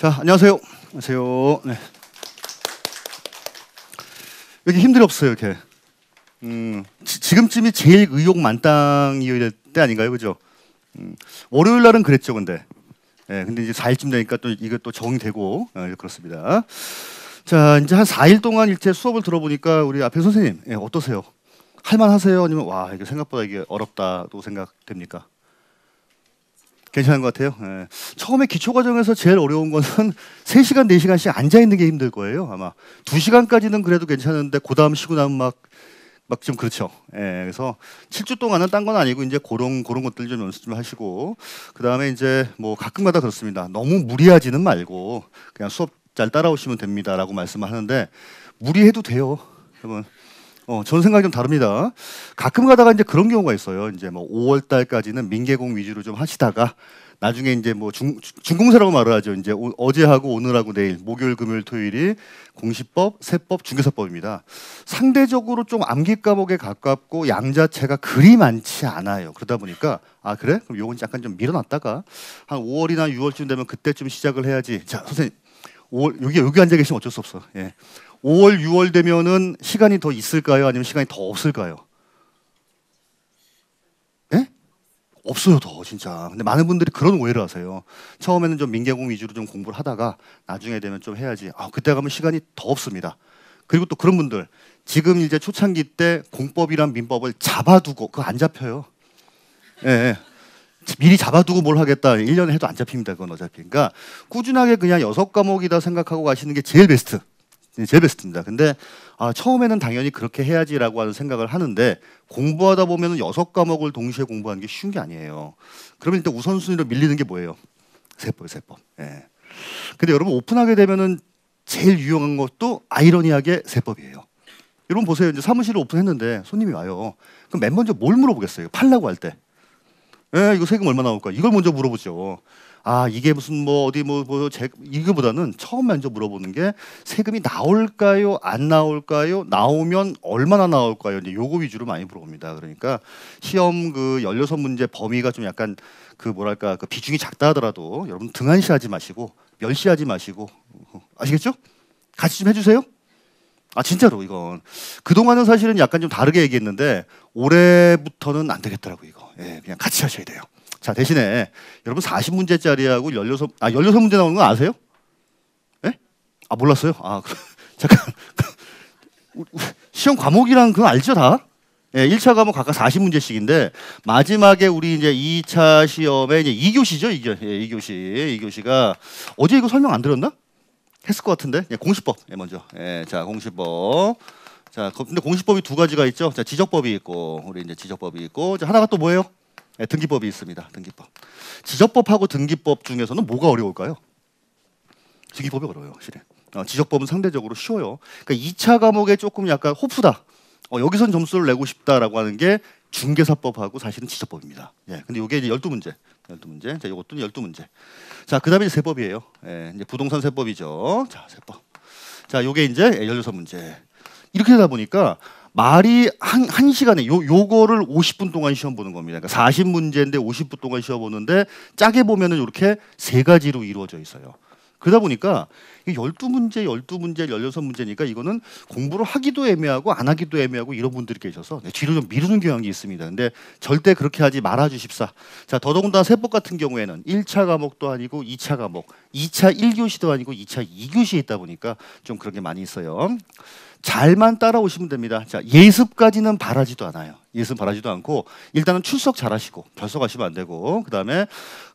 자, 안녕하세요. 안녕하세요. 네. 여기 힘들 없어요, 이렇게. 음, 지, 금쯤이 제일 의욕 만땅이었을 때 아닌가요, 그죠? 음, 월요일 날은 그랬죠, 근데. 예, 근데 이제 4일쯤 되니까 또 이게 또정되고 예, 그렇습니다. 자, 이제 한 4일 동안 일제 수업을 들어보니까 우리 앞에 선생님 예, 어떠세요? 할만하세요? 아니면 와 이게 생각보다 이게 어렵다도 생각됩니까? 괜찮은 것 같아요. 예. 처음에 기초 과정에서 제일 어려운 것은 3시간, 4시간씩 앉아 있는 게 힘들 거예요. 아마 2시간까지는 그래도 괜찮은데 그다음 쉬고 나면 막 막 좀 그렇죠. 예. 그래서 7주 동안은 딴 건 아니고 이제 그런 그런 것들 좀 연습 좀 하시고 그다음에 이제 뭐 가끔가다 그렇습니다. 너무 무리하지는 말고 그냥 수업 잘 따라오시면 됩니다라고 말씀을 하는데 무리해도 돼요. 여러분 어, 저는 생각이 좀 다릅니다. 가끔 가다가 이제 그런 경우가 있어요. 이제 뭐 5월 달까지는 민계공 위주로 좀 하시다가 나중에 이제 뭐 중, 중공세라고 말을 하죠. 이제 오, 어제하고 오늘하고 내일 목요일 금요일 토요일이 공시법, 세법, 중개사법입니다. 상대적으로 좀 암기 과목에 가깝고 양 자체가 그리 많지 않아요. 그러다 보니까 아 그래? 그럼 요건 약간 좀 밀어놨다가 한 5월이나 6월쯤 되면 그때쯤 시작을 해야지. 자 선생님 5월 여기 여기 앉아 계시면 어쩔 수 없어. 예. 5월, 6월 되면은 시간이 더 있을까요? 아니면 시간이 더 없을까요? 예? 없어요, 더 진짜. 근데 많은 분들이 그런 오해를 하세요. 처음에는 좀 민계공 위주로 좀 공부를 하다가 나중에 되면 좀 해야지. 아, 그때 가면 시간이 더 없습니다. 그리고 또 그런 분들 지금 이제 초창기 때 공법이란 민법을 잡아두고 그거 안 잡혀요. 예. 예. 미리 잡아두고 뭘 하겠다. 1년 해도 안 잡힙니다. 그건 어차피. 그러니까 꾸준하게 그냥 6 과목이다 생각하고 가시는 게 제일 베스트. 예, 제 베스트입니다. 근데 아, 처음에는 당연히 그렇게 해야지라고 하는 생각을 하는데 공부하다 보면 여섯 과목을 동시에 공부하는 게 쉬운 게 아니에요. 그러면 일단 우선순위로 밀리는 게 뭐예요? 세법, 세법. 예. 근데 여러분 오픈하게 되면은 제일 유용한 것도 아이러니하게 세법이에요. 여러분 보세요. 이제 사무실을 오픈했는데 손님이 와요. 그럼 맨 먼저 뭘 물어보겠어요? 팔라고 할 때. 예, 이거 세금 얼마 나올까? 이걸 먼저 물어보죠. 아 이게 무슨 뭐 어디 뭐, 뭐 제, 이거보다는 처음 먼저 물어보는 게 세금이 나올까요 안 나올까요 나오면 얼마나 나올까요 이제 요거 위주로 많이 물어봅니다 그러니까 시험 그1 6 문제 범위가 좀 약간 그 뭐랄까 그 비중이 작다 하더라도 여러분 등한시하지 마시고 멸시하지 마시고 어, 아시겠죠 같이 좀 해주세요. 아 진짜로 이건 그동안은 사실은 약간 좀 다르게 얘기했는데 올해부터는 안 되겠더라고 이거 예, 그냥 같이 하셔야 돼요 자 대신에 여러분 40문제짜리하고 16, 아 16문제 나오는 거 아세요? 예? 아 몰랐어요 아 그, 잠깐 시험 과목이랑 그거 알죠 다? 예, 1차 과목 각각 40문제씩인데 마지막에 우리 이제 2차 시험에 이제 2교시죠 이게 예, 2교시 2교시가 어제 이거 설명 안 들었나? 했을 것 같은데 예, 공시법 예, 먼저 예, 자 공시법 자 근데 공시법이 두 가지가 있죠 자 지적법이 있고 우리 이제 지적법이 있고 이제 하나가 또 뭐예요 예, 등기법이 있습니다 등기법 지적법하고 등기법 중에서는 뭐가 어려울까요 등기법이 어려워요 실은 어, 지적법은 상대적으로 쉬워요 그러니까 2차 과목에 조금 약간 호프다 어, 여기선 점수를 내고 싶다라고 하는 게 중개사법하고 사실은 지사법입니다. 예. 근데 이게 이제 1 2 문제, 열두 문제. 자, 이것도 1 2 문제. 자, 그다음에 이제 세법이에요. 예, 이제 부동산 세법이죠. 자, 세법. 자, 요게 이제 1 6 문제. 이렇게 되다 보니까 말이 한, 한 시간에 요, 요거를 50분 동안 시험 보는 겁니다. 그러니까 40문제인데 50분 동안 시험 보는데 짜게 보면은 이렇게 세 가지로 이루어져 있어요. 그러다 보니까 열두 문제 열두 문제 열여섯 문제니까 이거는 공부를 하기도 애매하고 안 하기도 애매하고 이런 분들이 계셔서 네, 뒤로 좀 미루는 경향이 있습니다. 근데 절대 그렇게 하지 말아 주십사. 자, 더더군다나 세법 같은 경우에는 1차 과목도 아니고 2차 과목, 2차 1교시도 아니고 2차 2교시에 있다 보니까 좀 그런 게 많이 있어요. 잘만 따라오시면 됩니다. 자, 예습까지는 바라지도 않아요. 이것은 바라지도 않고 일단은 출석 잘하시고 결석하시면 안 되고 그 다음에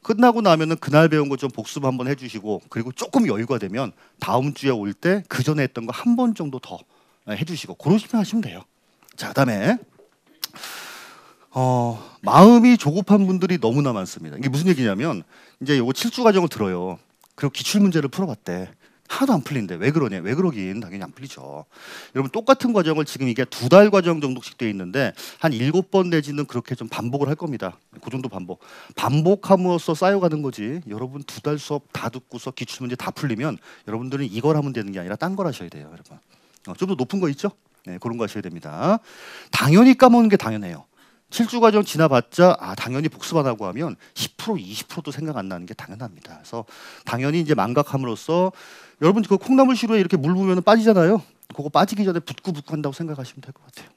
끝나고 나면은 그날 배운 거 좀 복습 한번 해주시고 그리고 조금 여유가 되면 다음 주에 올 때 그 전에 했던 거 한 번 정도 더 해주시고 그런 식으로 하시면 돼요. 자 그다음에 어, 마음이 조급한 분들이 너무나 많습니다. 이게 무슨 얘기냐면 이제 요거 7주 과정을 들어요. 그리고 기출 문제를 풀어봤대. 하나도 안풀리는데왜 그러냐? 왜 그러긴 당연히 안 풀리죠. 여러분 똑같은 과정을 지금 이게 두 달 과정 정도씩 돼 있는데 한 일곱 번 내지는 그렇게 좀 반복을 할 겁니다. 그 정도 반복. 반복함으로써 쌓여가는 거지. 여러분 두 달 수업 다 듣고서 기출 문제 다 풀리면 여러분들은 이걸 하면 되는 게 아니라 딴 걸 하셔야 돼요, 여러분. 어, 좀더 높은 거 있죠? 네, 그런 거 하셔야 됩니다. 당연히 까먹는 게 당연해요. 7주 과정 지나봤자 아 당연히 복습하다고 하면 10% 20%도 생각 안 나는 게 당연합니다. 그래서 당연히 이제 망각함으로써 여러분 그 콩나물 시루에 이렇게 물 부으면 빠지잖아요. 그거 빠지기 전에 붓고붓고 한다고 생각하시면 될 것 같아요.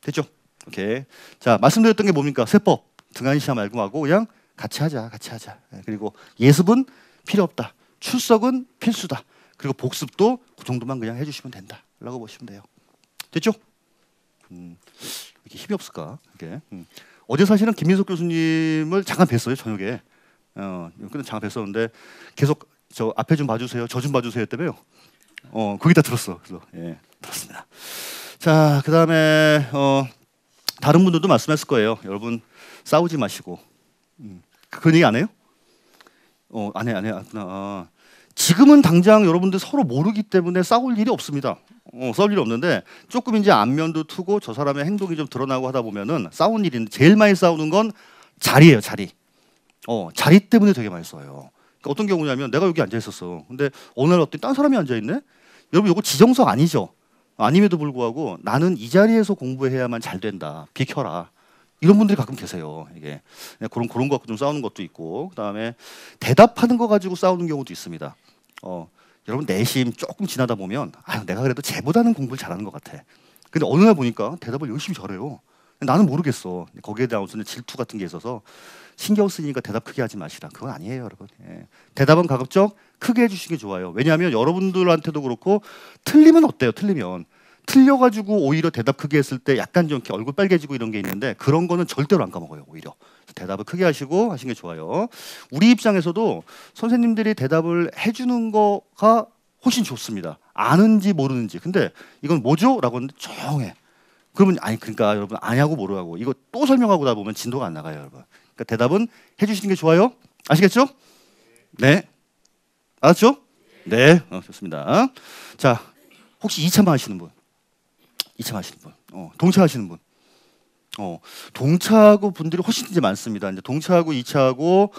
됐죠? 오케이. 자 말씀드렸던 게 뭡니까? 세법 등한시야 말고 하고 그냥 같이 하자, 같이 하자. 예, 그리고 예습은 필요 없다. 출석은 필수다. 그리고 복습도 그 정도만 그냥 해주시면 된다라고 보시면 돼요. 됐죠? 음, 이게 렇 힘이 없을까? 이게 음. 어제 사실은 김민석 교수님을 잠깐 뵀어요 저녁에. 어, 근데 잠깐 뵀었는데 계속 저 앞에 좀 봐주세요, 저 좀 봐주세요 했다며요. 어, 거기다 들었어. 그래서 예, 들었습니다. 자, 그 다음에 어, 다른 분들도 말씀했을 거예요. 여러분 싸우지 마시고. 음. 그, 그런 얘기 안 해요? 어, 안 해, 안 해. 아, 아. 지금은 당장 여러분들 서로 모르기 때문에 싸울 일이 없습니다. 어, 싸울 일이 없는데 조금 이제 안면도 트고 저 사람의 행동이 좀 드러나고 하다 보면은 싸운 일인데 제일 많이 싸우는 건 자리예요, 자리. 어, 자리 때문에 되게 많이 싸워요. 그러니까 어떤 경우냐면 내가 여기 앉아 있었어. 근데 어느 어떤 딴 사람이 앉아 있네? 여러분 이거 지정서 아니죠? 아님에도 불구하고 나는 이 자리에서 공부해야만 잘 된다. 비켜라. 이런 분들이 가끔 계세요. 이게 네, 그런 그런 거좀 싸우는 것도 있고 그다음에 대답하는 거 가지고 싸우는 경우도 있습니다. 어, 여러분 내심 조금 지나다 보면 아 내가 그래도 쟤보다는 공부를 잘하는 것 같아. 근데 어느 날 보니까 대답을 열심히 잘해요. 나는 모르겠어. 거기에 대한 무슨 질투 같은 게 있어서 신경 쓰니까 대답 크게 하지 마시라. 그건 아니에요, 여러분. 예. 대답은 가급적 크게 해주시는 게 좋아요. 왜냐하면 여러분들한테도 그렇고 틀리면 어때요? 틀리면 틀려가지고 오히려 대답 크게 했을 때 약간 좀 이렇게 얼굴 빨개지고 이런 게 있는데 그런 거는 절대로 안 까먹어요, 오히려. 대답을 크게 하시고 하신 게 좋아요. 우리 입장에서도 선생님들이 대답을 해주는 거가 훨씬 좋습니다. 아는지 모르는지. 근데 이건 뭐죠? 라고 하는데 조용해. 그러면 아니 그러니까 여러분 아니고 모르하고 이거 또 설명하고 나 보면 진도가 안 나가요, 여러분. 그러니까 대답은 해주시는 게 좋아요. 아시겠죠? 네. 알았죠? 네. 어, 좋습니다. 자, 혹시 이참 하시는 분? 이참 하시는 분? 어, 동차 하시는 분? 어, 동차하고 분들이 훨씬 이제 많습니다. 이제 동차하고 2차하고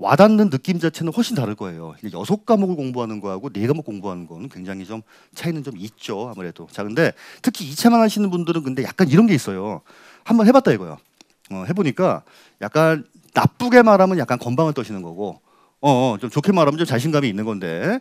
와닿는 느낌 자체는 훨씬 다를 거예요. 여섯 과목을 공부하는 거하고 네 과목 공부하는 거는 굉장히 좀 차이는 좀 있죠. 아무래도. 자, 근데 특히 2차만 하시는 분들은 근데 약간 이런 게 있어요. 한번 해봤다 이거요. 어, 해보니까 약간 나쁘게 말하면 약간 건방을 떠시는 거고, 어, 어 좀 좋게 말하면 좀 자신감이 있는 건데,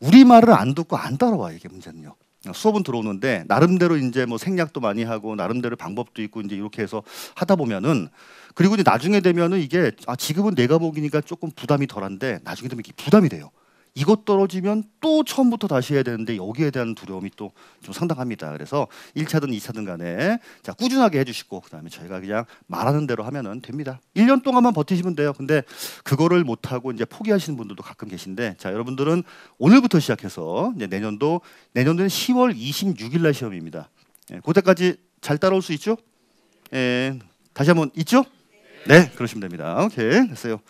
우리 말을 안 듣고 안 따라와 이게 문제는요. 수업은 들어오는데 나름대로 이제 뭐 생략도 많이 하고 나름대로 방법도 있고 이제 이렇게 해서 하다 보면은 그리고 이제 나중에 되면은 이게 아 지금은 내가보기니까 조금 부담이 덜한데 나중에 되면 이게 부담이 돼요. 이것 떨어지면 또 처음부터 다시 해야 되는데 여기에 대한 두려움이 또 좀 상당합니다. 그래서 1차든 2차든 간에 자, 꾸준하게 해 주시고 그다음에 저희가 그냥 말하는 대로 하면은 됩니다. 1년 동안만 버티시면 돼요. 근데 그거를 못 하고 이제 포기하시는 분들도 가끔 계신데 자, 여러분들은 오늘부터 시작해서 이제 내년도 내년도는 10월 26일 날 시험입니다. 예, 그때까지 잘 따라올 수 있죠? 예. 다시 한번 있죠? 네, 그러시면 됩니다. 오케이, 됐어요.